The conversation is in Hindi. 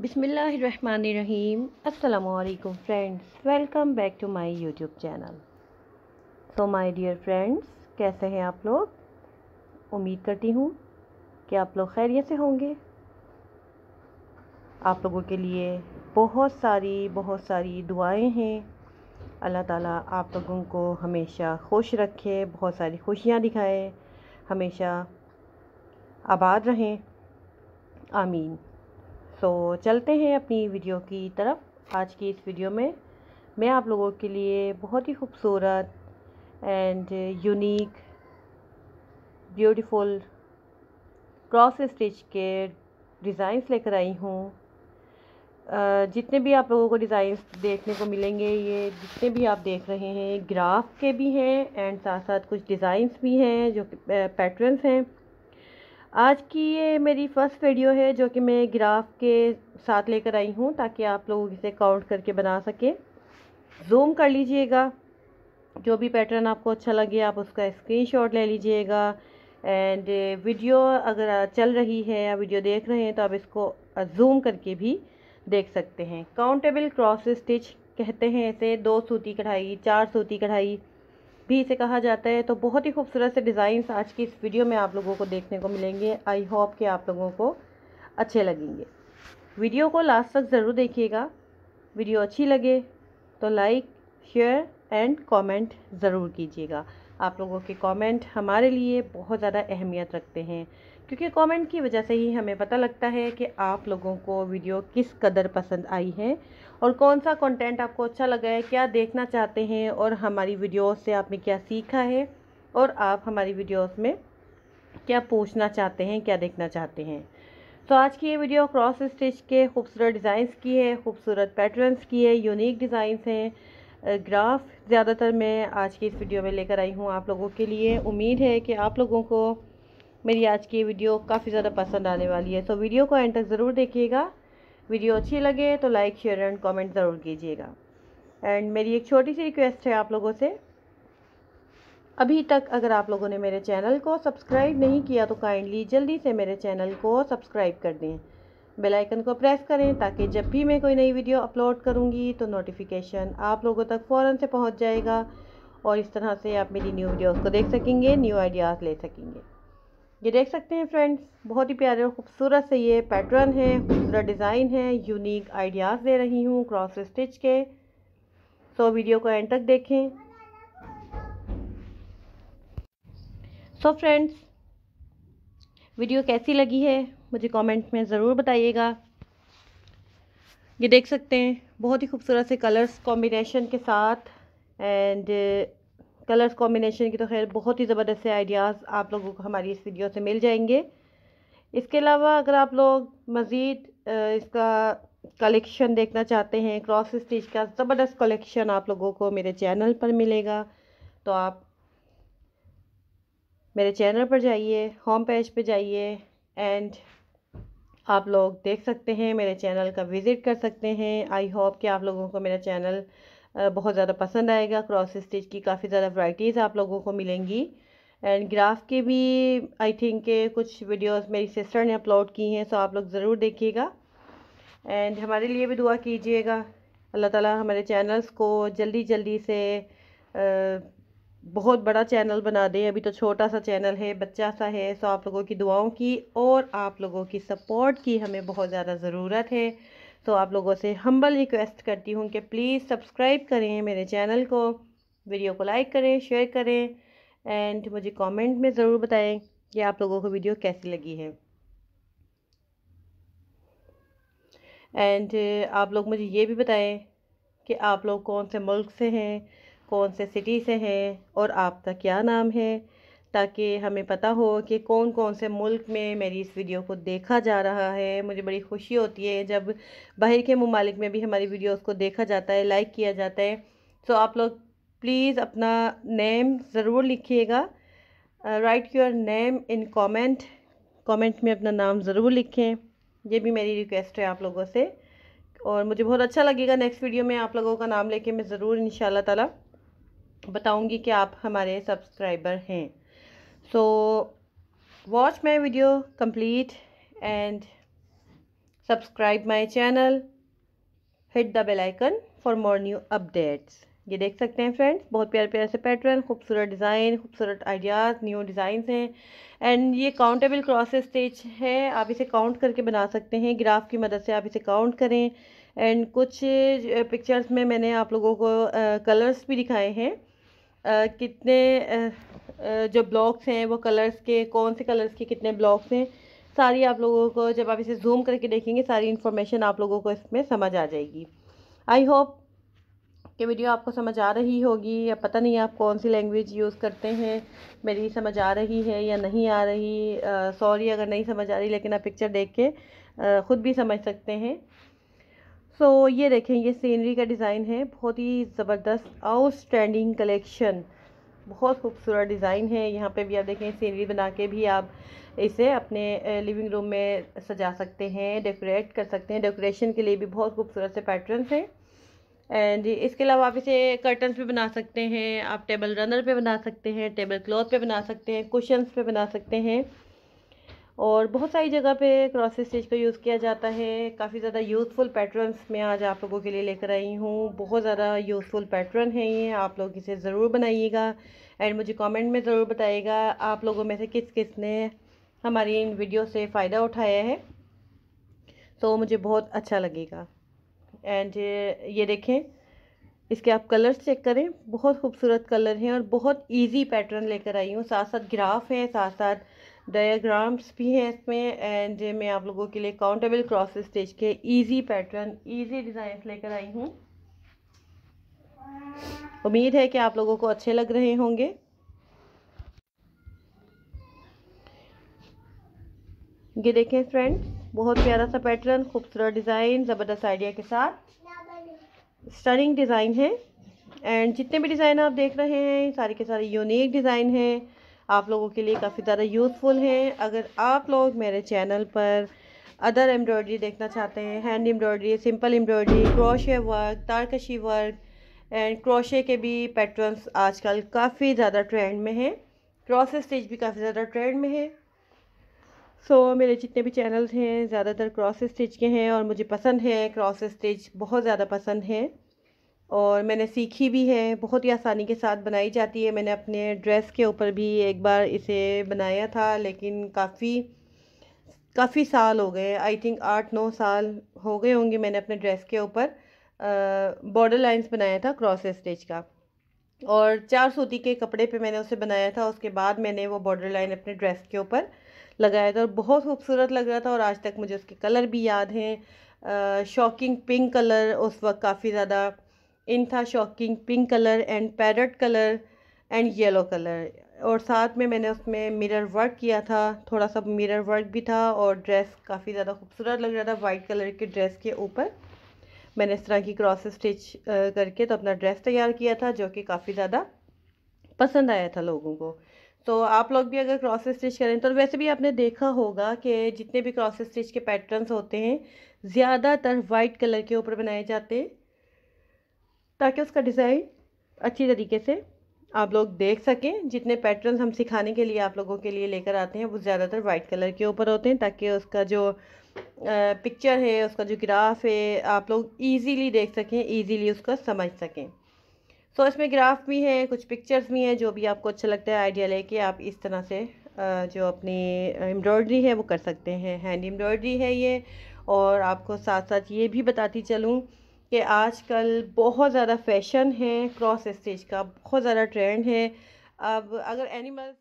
बिसमीम अल्लाम friends welcome back to my YouTube channel so my dear friends कैसे हैं आप लोग उम्मीद करती हूँ कि आप लोग खैरियत से होंगे आप लोगों के लिए बहुत सारी बहुत सारी दुआएं हैं अल्लाह ताला आप लोगों को हमेशा खुश रखे बहुत सारी खुशियाँ दिखाए हमेशा आबाद रहें आमीन सो so, चलते हैं अपनी वीडियो की तरफ आज की इस वीडियो में मैं आप लोगों के लिए बहुत ही खूबसूरत and unique beautiful cross stitch के डिज़ाइंस लेकर आई हूँ जितने भी आप लोगों को डिज़ाइंस देखने को मिलेंगे ये जितने भी आप देख रहे हैं ग्राफ के भी हैं एंड साथ साथ कुछ डिज़ाइंस भी हैं जो पैटर्न्स हैं आज की ये मेरी फ़र्स्ट वीडियो है जो कि मैं ग्राफ के साथ लेकर आई हूँ ताकि आप लोग इसे काउंट करके बना सकें जूम कर लीजिएगा जो भी पैटर्न आपको अच्छा लगे आप उसका स्क्रीनशॉट ले लीजिएगा एंड वीडियो uh, अगर uh, चल रही है या वीडियो देख रहे हैं तो आप इसको जूम uh, करके भी देख सकते हैं काउंटेबल क्रॉस स्टिच कहते हैं इसे दो सूती कढ़ाई चार सूती कढ़ाई भी इसे कहा जाता है तो बहुत ही खूबसूरत से डिज़ाइंस आज की इस वीडियो में आप लोगों को देखने को मिलेंगे आई होप कि आप लोगों को अच्छे लगेंगे वीडियो को लास्ट तक ज़रूर देखिएगा वीडियो अच्छी लगे तो लाइक शेयर एंड कमेंट ज़रूर कीजिएगा आप लोगों के कमेंट हमारे लिए बहुत ज़्यादा अहमियत रखते हैं क्योंकि कमेंट की वजह से ही हमें पता लगता है कि आप लोगों को वीडियो किस कदर पसंद आई है और कौन सा कंटेंट आपको अच्छा लगा है क्या देखना चाहते हैं और हमारी वीडियोस से आपने क्या सीखा है और आप हमारी वीडियोस में क्या पूछना चाहते हैं क्या देखना चाहते हैं तो आज की ये वीडियो क्रॉस स्टिच के खूबसूरत डिज़ाइंस की है खूबसूरत पैटर्नस की है यूनिक डिज़ाइंस हैं ग्राफ ज़्यादातर मैं आज की इस वीडियो में लेकर आई हूँ आप लोगों के लिए उम्मीद है कि आप लोगों को मेरी आज की वीडियो काफ़ी ज़्यादा पसंद आने वाली है तो वीडियो को एंड तक ज़रूर देखिएगा वीडियो अच्छी लगे तो लाइक शेयर एंड कमेंट ज़रूर कीजिएगा एंड मेरी एक छोटी सी रिक्वेस्ट है आप लोगों से अभी तक अगर आप लोगों ने मेरे चैनल को सब्सक्राइब नहीं किया तो काइंडली जल्दी से मेरे चैनल को सब्सक्राइब कर दें बेल आइकन को प्रेस करें ताकि जब भी मैं कोई नई वीडियो अपलोड करूँगी तो नोटिफिकेशन आप लोगों तक फ़ौर से पहुँच जाएगा और इस तरह से आप मेरी न्यू वीडियोस को देख सकेंगे न्यू आइडियाज़ ले सकेंगे ये देख सकते हैं फ्रेंड्स बहुत ही प्यारे और खूबसूरत से ये पैटर्न है खूबसूरत डिज़ाइन है यूनिक आइडियाज़ दे रही हूँ क्रॉस स्टिच के सो वीडियो को एंड तक देखें सो फ्रेंड्स वीडियो कैसी लगी है मुझे कमेंट में ज़रूर बताइएगा ये देख सकते हैं बहुत ही खूबसूरत से कलर्स कॉम्बिनेशन के साथ एंड कलर्स कॉम्बिनेशन की तो खैर बहुत ही ज़बरदस्त से आइडियाज़ आप लोगों को हमारी इस वीडियो से मिल जाएंगे इसके अलावा अगर आप लोग मज़ीद इसका कलेक्शन देखना चाहते हैं क्रॉस स्टिच का ज़बरदस्त कलेक्शन आप लोगों को मेरे चैनल पर मिलेगा तो आप मेरे चैनल पर जाइए होम पेज पर जाइए एंड आप लोग देख सकते हैं मेरे चैनल का विज़िट कर सकते हैं आई होप कि आप लोगों को मेरा चैनल बहुत ज़्यादा पसंद आएगा क्रॉस स्टिच की काफ़ी ज़्यादा वैरायटीज़ आप लोगों को मिलेंगी एंड ग्राफ के भी आई थिंक के कुछ वीडियोस मेरी सिस्टर ने अपलोड की हैं सो आप लोग ज़रूर देखिएगा एंड हमारे लिए भी दुआ कीजिएगा अल्लाह ताला हमारे चैनल्स को जल्दी जल्दी से बहुत बड़ा चैनल बना दे अभी तो छोटा सा चैनल है बच्चा सा है सो आप लोगों की दुआओं की और आप लोगों की सपोर्ट की हमें बहुत ज़्यादा ज़रूरत है तो आप लोगों से हम्बल रिक्वेस्ट करती हूँ कि प्लीज़ सब्सक्राइब करें मेरे चैनल को वीडियो को लाइक करें शेयर करें एंड मुझे कमेंट में ज़रूर बताएं कि आप लोगों को वीडियो कैसी लगी है एंड uh, आप लोग मुझे ये भी बताएं कि आप लोग कौन से मुल्क से हैं कौन से सिटी से हैं और आपका क्या नाम है ताकि हमें पता हो कि कौन कौन से मुल्क में मेरी इस वीडियो को देखा जा रहा है मुझे बड़ी खुशी होती है जब बाहर के ममालिक में भी हमारी वीडियोस को देखा जाता है लाइक किया जाता है सो आप लोग प्लीज़ अपना नेम ज़रूर लिखिएगा write your name in comment comment में अपना नाम ज़रूर लिखें ये भी मेरी रिक्वेस्ट है आप लोगों से और मुझे बहुत अच्छा लगेगा नेक्स्ट वीडियो में आप लोगों का नाम लेके मैं ज़रूर इन ताला बताऊंगी कि आप हमारे सब्सक्राइबर हैं So watch my video complete and subscribe my channel. Hit the bell icon for more new updates. ये देख सकते हैं फ्रेंड्स बहुत प्यारे प्यारे से पैटर्न खूबसूरत डिज़ाइन खूबसूरत आइडियाज़ न्यू डिज़ाइंस हैं एंड ये काउंटेबल क्रॉस स्टेज है आप इसे काउंट करके बना सकते हैं ग्राफ की मदद से आप इसे काउंट करें एंड कुछ पिक्चर्स में मैंने आप लोगों को कलर्स भी दिखाए हैं कितने जो ब्लॉक्स हैं वो कलर्स के कौन से कलर्स के कितने ब्लॉक्स हैं सारी आप लोगों को जब आप इसे जूम करके देखेंगे सारी इन्फॉर्मेशन आप लोगों को इसमें समझ आ जाएगी आई होप कि वीडियो आपको समझ आ रही होगी या पता नहीं आप कौन सी लैंग्वेज यूज़ करते हैं मेरी समझ आ रही है या नहीं आ रही सॉरी अगर नहीं समझ आ रही लेकिन आप पिक्चर देख के ख़ुद भी समझ सकते हैं सो so, ये देखें ये सीनरी का डिज़ाइन है बहुत ही ज़बरदस्त आउटस्टैंडिंग कलेक्शन बहुत खूबसूरत डिज़ाइन है यहाँ पे भी आप देखें सीनरी बना के भी आप इसे अपने लिविंग रूम में सजा सकते हैं डेकोरेट कर सकते हैं डेकोरेशन के लिए भी बहुत खूबसूरत से पैटर्न हैं एंड इसके अलावा आप इसे कर्टन्स पे बना सकते हैं आप टेबल रनर पे बना सकते हैं टेबल क्लॉथ पे बना सकते हैं कुशंस पे बना सकते हैं और बहुत सारी जगह पे क्रॉस स्टिच का यूज़ किया जाता है काफ़ी ज़्यादा यूज़फुल पैटर्न्स मैं आज आप लोगों के लिए लेकर आई हूँ बहुत ज़्यादा यूज़फुल पैटर्न है ये आप लोग इसे ज़रूर बनाइएगा एंड मुझे कमेंट में ज़रूर बताइएगा आप लोगों में से किस किस ने हमारी इन वीडियो से फ़ायदा उठाया है तो मुझे बहुत अच्छा लगेगा एंड ये देखें इसके आप कलर्स चेक करें बहुत खूबसूरत कलर हैं और बहुत ईजी पैटर्न लेकर आई हूँ साथ साथ ग्राफ है साथ साथ डायग्राम्स भी हैं इसमें एंड मैं आप लोगों के लिए काउंटेबल क्रॉस स्टिच के इजी पैटर्न इजी डिजाइन लेकर आई हूँ उम्मीद है कि आप लोगों को अच्छे लग रहे होंगे ये देखें फ्रेंड्स बहुत प्यारा सा पैटर्न खूबसूरत डिज़ाइन ज़बरदस्त आइडिया के साथ स्टनिंग डिज़ाइन है एंड जितने भी डिज़ाइन आप देख रहे हैं सारे के सारे यूनिक डिज़ाइन हैं आप लोगों के लिए काफ़ी ज़्यादा यूज़फुल हैं अगर आप लोग मेरे चैनल पर अदर एम्ब्रॉयडरी देखना चाहते हैं hand embroidery simple embroidery crochet work तारकशी वर्क एंड क्रोशे के भी पैटर्न्स आजकल काफ़ी ज़्यादा ट्रेंड में हैं क्रॉस स्टिच भी काफ़ी ज़्यादा ट्रेंड में है सो so, मेरे जितने भी चैनल्स हैं ज़्यादातर क्रॉस स्टिच के हैं और मुझे पसंद है क्रॉस स्टिच बहुत ज़्यादा पसंद है और मैंने सीखी भी है बहुत ही आसानी के साथ बनाई जाती है मैंने अपने ड्रेस के ऊपर भी एक बार इसे बनाया था लेकिन काफ़ी काफ़ी साल हो गए आई थिंक आठ नौ साल हो गए होंगे मैंने अपने ड्रेस के ऊपर बॉर्डर लाइंस बनाया था क्रॉस स्टेज का और चार सूती के कपड़े पे मैंने उसे बनाया था उसके बाद मैंने वो बॉर्डर लाइन अपने ड्रेस के ऊपर लगाया था और बहुत खूबसूरत लग रहा था और आज तक मुझे उसके कलर भी याद हैं शॉकिंग पिंक कलर उस वक्त काफ़ी ज़्यादा इन था shocking pink colour and parrot colour and yellow colour और साथ में मैंने उसमें मिरर वर्क किया था थोड़ा सा मिरर वर्क भी था और ड्रेस काफ़ी ज़्यादा खूबसूरत लग रहा था वाइट कलर के ड्रेस के ऊपर मैंने इस तरह की क्रॉस स्टिच करके तो अपना ड्रेस तैयार किया था जो कि काफ़ी ज़्यादा पसंद आया था लोगों को तो आप लोग भी अगर क्रॉस स्टिच करें तो वैसे भी आपने देखा होगा कि जितने भी क्रॉस स्टिच के पैटर्न्स होते हैं ज़्यादातर वाइट कलर के ऊपर बनाए जाते हैं ताकि उसका डिज़ाइन अच्छी तरीके से आप लोग देख सकें जितने पैटर्न हम सिखाने के लिए आप लोगों के लिए लेकर आते हैं वो ज़्यादातर वाइट कलर के ऊपर होते हैं ताकि उसका जो पिक्चर है उसका जो ग्राफ है आप लोग इजीली देख सकें इजीली उसका समझ सकें सो so, इसमें ग्राफ भी है कुछ पिक्चर्स भी हैं जो भी आपको अच्छा लगता है आइडिया लेके आप इस तरह से जो अपनी एम्ब्रॉयडरी है वो कर सकते हैं हैंड एम्ब्रॉयडरी है ये और आपको साथ साथ ये भी बताती चलूँ कि आजकल बहुत ज़्यादा फैशन है क्रॉस स्टिच का बहुत ज़्यादा ट्रेंड है अब अगर एनिमल